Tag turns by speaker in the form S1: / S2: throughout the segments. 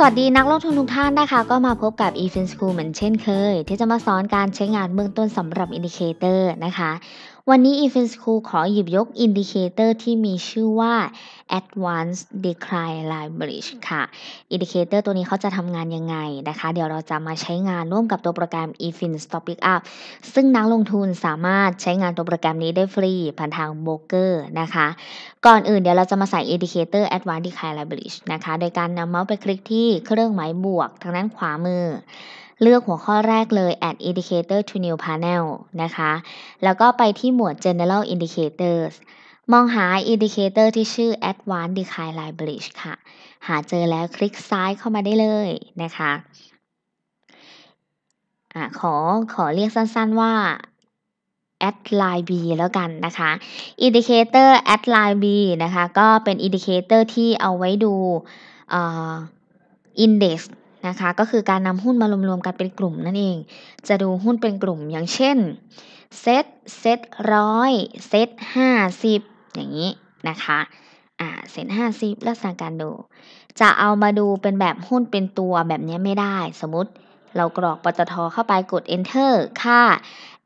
S1: สวัสดีนักลงทุนทุกท่านนะคะ ก็มาพบกับ e f i n School เหมือนเช่นเคย ที่จะมาสอนการใช้งานเบื้องต้นสำหรับอินดิเคเตอร์นะคะวันนี้ e v e n School ขอหยิบยกอินดิเคเตอร์ที่มีชื่อว่า Advanced Decline Line Bridge ค่ะ อินดิเคเตอร์ตัวนี้เขาจะทำงานยังไงนะคะ เดี๋ยวเราจะมาใช้งานร่วมกับตัวโปรแกรม e f i n Stock Pickup ซึ่งนักลงทุนสามารถใช้งานตัวโปรแกรมนี้ได้ฟรี ผ่านทางโบรกเกอร์นะคะ ก่อนอื่นเดี๋ยวเราจะมาใส่อินดิเคเตอร์ Advanced Decline Line Bridge นะคะ โดยการนำเมาส์ไปคลิกที่เครื่องหมายบวกทางด้านขวามือเลือกหัวข้อแรกเลย add indicator to new panel นะคะ แล้วก็ไปที่หมวด general indicators มองหา indicator ที่ชื่อ advanced decline line bridge ค่ะ หาเจอแล้วคลิกซ้ายเข้ามาได้เลยนะคะอะขอขอเรียกสั้นๆว่า a d line B แล้วกันนะคะ indicator a d line B นะคะก็เป็น indicator ที่เอาไว้ดู index นะคะก็คือการนำหุ้นมารวมๆกันเป็นกลุ่มนั่นเอง จะดูหุ้นเป็นกลุ่มอย่างเช่นเซตเซตร้อยเซตห้าสิบอย่างนี้นะคะอ่าเซตห้าสิบลักษณะการดูจะเอามาดูเป็นแบบหุ้นเป็นตัวแบบนี้ไม่ได้ สมมติเรากรอกปตทเข้าไปกด enter ค่า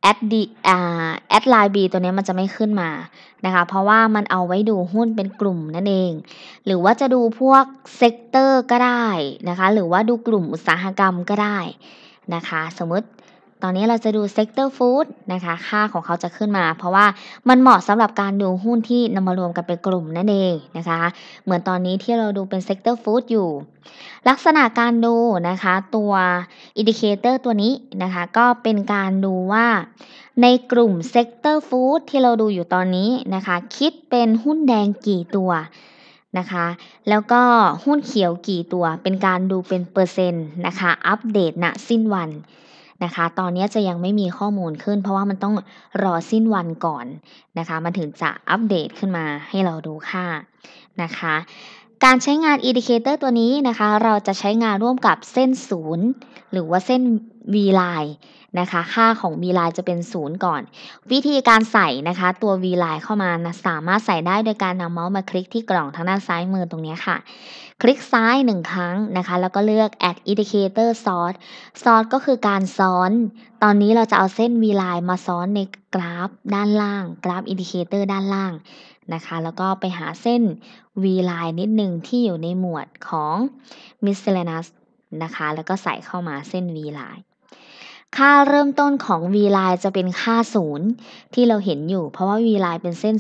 S1: แอดดีแอดไลน์บีตัวนี้มันจะไม่ขึ้นมานะคะเพราะว่ามันเอาไว้ดูหุ้นเป็นกลุ่มนั่นเอง หรือว่าจะดูพวกเซกเตอร์ก็ได้นะคะหรือว่าดูกลุ่มอุตสาหกรรมก็ได้นะคะสมมติตอนนี้เราจะดูเซกเตอร์ฟู้ดนะคะ ค่าของเขาจะขึ้นมา เพราะว่ามันเหมาะสำหรับการดูหุ้นที่นำมารวมกันเป็นกลุ่มนั่นเองนะคะ เหมือนตอนนี้ที่เราดูเป็นเซกเตอร์ฟู้ดอยู่ ลักษณะการดูนะคะตัวอินดิเคเตอร์ตัวนี้นะคะก็เป็นการดูว่าในกลุ่มเซกเตอร์ฟู้ดที่เราดูอยู่ตอนนี้นะคะ คิดเป็นหุ้นแดงกี่ตัวนะคะ แล้วก็หุ้นเขียวกี่ตัวเป็นการดูเป็นเปอร์เซ็นต์นะคะอัปเดตณสิ้นวันนะคะตอนนี้จะยังไม่มีข้อมูลขึ้นเพราะว่ามันต้องรอสิ้นวันก่อนนะคะมันถึงจะอัปเดตขึ้นมาให้เราดูค่านะคะ การใช้งานอินดิเคเตอร์ตัวนี้นะคะเราจะใช้งานร่วมกับเส้นศูนย์หรือว่าเส้น vline นะคะค่าของ vline จะเป็น 0 ก่อน วิธีการใส่นะคะตัว vline เข้ามานะสามารถใส่ได้โดยการนำเมาส์มาคลิกที่กล่องทางด้านซ้ายมือตรงนี้ค่ะ คลิกซ้าย 1 ครั้งนะคะ แล้วก็เลือก add indicator sort sort ก็คือการซ้อน ตอนนี้เราจะเอาเส้น vline มาซ้อนในกราฟด้านล่าง กราฟ indicator ด้านล่างนะคะแล้วก็ไปหาเส้น v line นิดหนึ่งที่อยู่ในหมวดของ miscellaneous นะคะแล้วก็ใส่เข้ามาเส้น v line ค่าเริ่มต้นของ v line จะเป็นค่า 0 ที่เราเห็นอยู่ เพราะว่า v line เป็นเส้น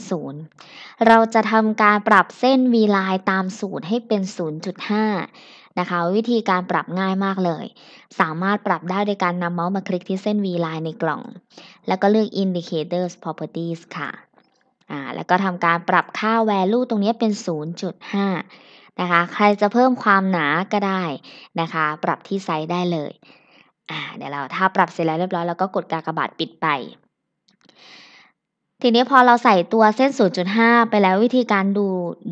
S1: 0เราจะทำการปรับเส้น v line ตามสูตรให้เป็น 0.5 นะคะ วิธีการปรับง่ายมากเลย สามารถปรับได้โดยการนำเมาส์มาคลิกที่เส้น v line ในกล่อง แล้วก็เลือก indicators properties ค่ะอ่าแล้วก็ทำการปรับค่า value ตรงนี้เป็น 0.5นะคะ ใครจะเพิ่มความหนาก็ได้นะคะ ปรับที่ไซส์ได้เลยอ่าเดี๋ยวเราถ้าปรับเสร็จแล้วเรียบร้อยแล้วก็กดกากบาทปิดไป ทีนี้พอเราใส่ตัวเส้น 0.5 ไปแล้ววิธีการดู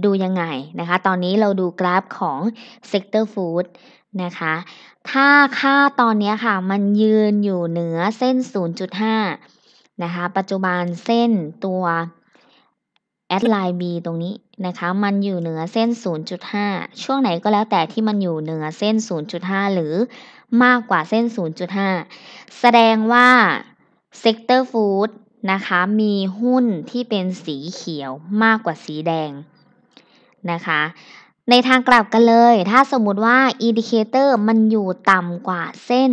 S1: ดูยังไงนะคะ ตอนนี้เราดูกราฟของ sector food นะคะ ถ้าค่าตอนนี้ค่ะมันยืนอยู่เหนือเส้น 0.5 นะคะ ปัจจุบันเส้นตัวแอดไลน์ B ตรงนี้นะคะมันอยู่เหนือเส้น 0.5 ช่วงไหนก็แล้วแต่ที่มันอยู่เหนือเส้น 0.5 หรือมากกว่าเส้น 0.5 แสดงว่าเซกเตอร์ฟู้ดนะคะ มีหุ้นที่เป็นสีเขียวมากกว่าสีแดงนะคะ ในทางกลับกันเลย ถ้าสมมติว่าอินดิเคเตอร์มันอยู่ต่ำกว่าเส้น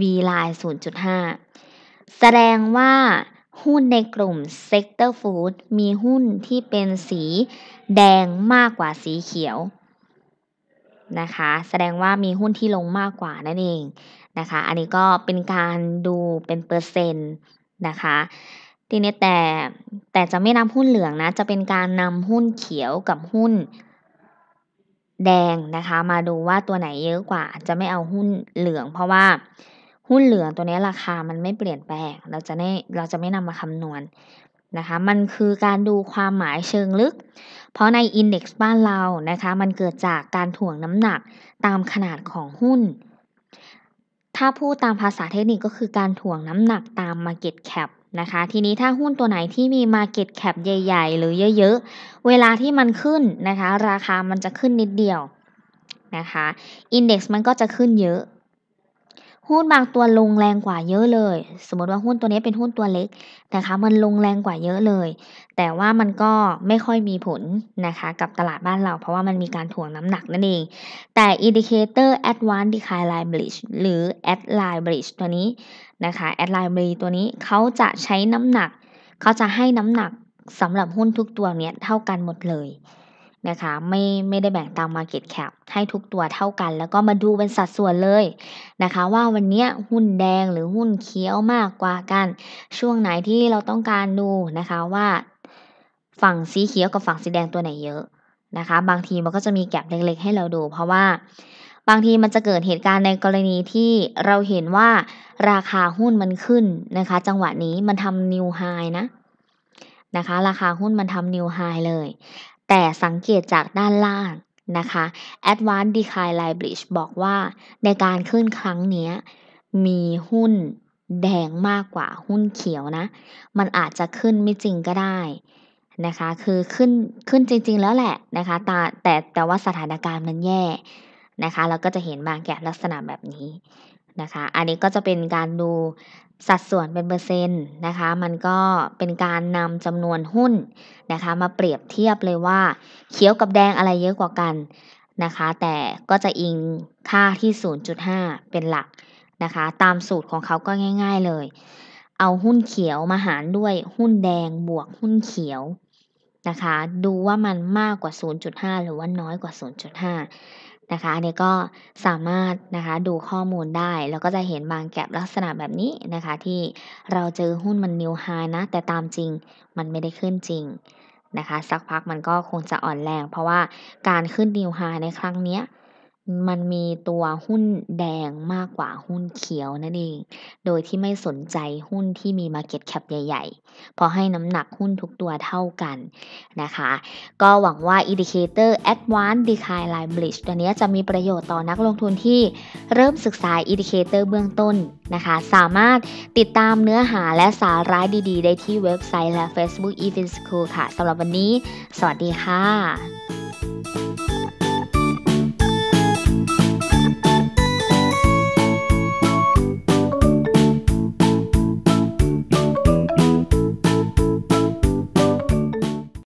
S1: v line 0.5 แสดงว่าหุ้นในกลุ่มเซกเตอร์ฟู้ดมีหุ้นที่เป็นสีแดงมากกว่าสีเขียวนะคะ แสดงว่ามีหุ้นที่ลงมากกว่านั่นเองนะคะ อันนี้ก็เป็นการดูเป็นเปอร์เซ็นต์นะคะ ทีนี้แต่แต่จะไม่นำหุ้นเหลืองนะจะเป็นการนำหุ้นเขียวกับหุ้น แดงนะคะ มาดูว่าตัวไหนเยอะกว่า จะไม่เอาหุ้นเหลือง เพราะว่าหุ้นเหลือตัวนี้ราคามันไม่เปลี่ยนแปลง เราจะไม่ เราจะไม่นำมาคำนวณนะคะ มันคือการดูความหมายเชิงลึก เพราะในอินเด็กซ์บ้านเรานะคะ มันเกิดจากการถ่วงน้ำหนักตามขนาดของหุ้น ถ้าพูดตามภาษาเทคนิคก็คือการถ่วงน้ำหนักตาม Market Cap นะคะ ทีนี้ถ้าหุ้นตัวไหนที่มี Market Cap ใหญ่ ๆ หรือเยอะ ๆ เวลาที่มันขึ้นนะคะ ราคามันจะขึ้นนิดเดียวนะคะ อินเด็กซ์มันก็จะขึ้นเยอะหุ้นบางตัวลงแรงกว่าเยอะเลย สมมติว่าหุ้นตัวนี้เป็นหุ้นตัวเล็กนะคะมันลงแรงกว่าเยอะเลย แต่ว่ามันก็ไม่ค่อยมีผลนะคะ กับตลาดบ้านเรา เพราะว่ามันมีการถ่วงน้ำหนักนั่นเอง แต่ indicator advanced decline line bridge หรือ ad line bridge ตัวนี้นะคะ ad line bridge ตัวนี้เขาจะใช้น้ำหนักเขาจะให้น้ำหนักสำหรับหุ้นทุกตัวเนี้ยเท่ากันหมดเลยนะคะไม่ไม่ได้แบ่งตาม Market Cap ให้ทุกตัวเท่ากัน แล้วก็มาดูเป็นสัดส่วนเลยนะคะ ว่าวันนี้หุ้นแดงหรือหุ้นเขียวมากกว่ากันช่วงไหนที่เราต้องการดูนะคะว่าฝั่งสีเขียวกับฝั่งสีแดงตัวไหนเยอะนะคะ บางทีมันก็จะมีแกลบเล็กๆให้เราดู เพราะว่าบางทีมันจะเกิดเหตุการณ์ในกรณีที่เราเห็นว่าราคาหุ้นมันขึ้นนะคะ จังหวะนี้มันทำนิวไฮนะนะคะราคาหุ้นมันทำนิวไฮเลยแต่สังเกตจากด้านล่างนะคะ Advanced Decline Line Bridge บอกว่าในการขึ้นครั้งนี้มีหุ้นแดงมากกว่าหุ้นเขียวนะ มันอาจจะขึ้นไม่จริงก็ได้นะคะ คือขึ้นขึ้นจริงๆแล้วแหละนะคะ แต่แต่แต่ว่าสถานการณ์มันแย่นะคะ เราก็จะเห็นบางแกะลักษณะแบบนี้นะคะ อันนี้ก็จะเป็นการดูสัดส่วนเป็นเปอร์เซ็นต์นะคะ มันก็เป็นการนำจำนวนหุ้น นะคะ มาเปรียบเทียบเลยว่าเขียวกับแดงอะไรเยอะกว่ากัน นะคะ แต่ก็จะอิงค่าที่ 0.5 เป็นหลัก นะคะ ตามสูตรของเขาก็ง่ายๆเลย เอาหุ้นเขียวมาหารด้วยหุ้นแดงบวกหุ้นเขียว นะคะ ดูว่ามันมากกว่า 0.5 หรือว่าน้อยกว่า 0.5นะคะอันนี้ก็สามารถนะคะดูข้อมูลได้ แล้วก็จะเห็นบางแกลบลักษณะแบบนี้นะคะ ที่เราเจอหุ้นมันนิวไฮนะ แต่ตามจริงมันไม่ได้ขึ้นจริงนะคะ สักพักมันก็คงจะอ่อนแรง เพราะว่าการขึ้นนิวไฮในครั้งเนี้ยมันมีตัวหุ้นแดงมากกว่าหุ้นเขียวนั่นเอง โดยที่ไม่สนใจหุ้นที่มี Market Cap ใหญ่ๆ พอให้น้ำหนักหุ้นทุกตัวเท่ากันนะคะ ก็หวังว่า Indicator Advanced Decline Line Bridge ตัวนี้จะมีประโยชน์ต่อนักลงทุนที่เริ่มศึกษา Indicator เบื้องต้นนะคะ สามารถติดตามเนื้อหาและสาระดี ๆ ได้ที่เว็บไซต์และ Facebook e v e n School ค่ะสำหรับวันนี้ สวัสดีค่ะ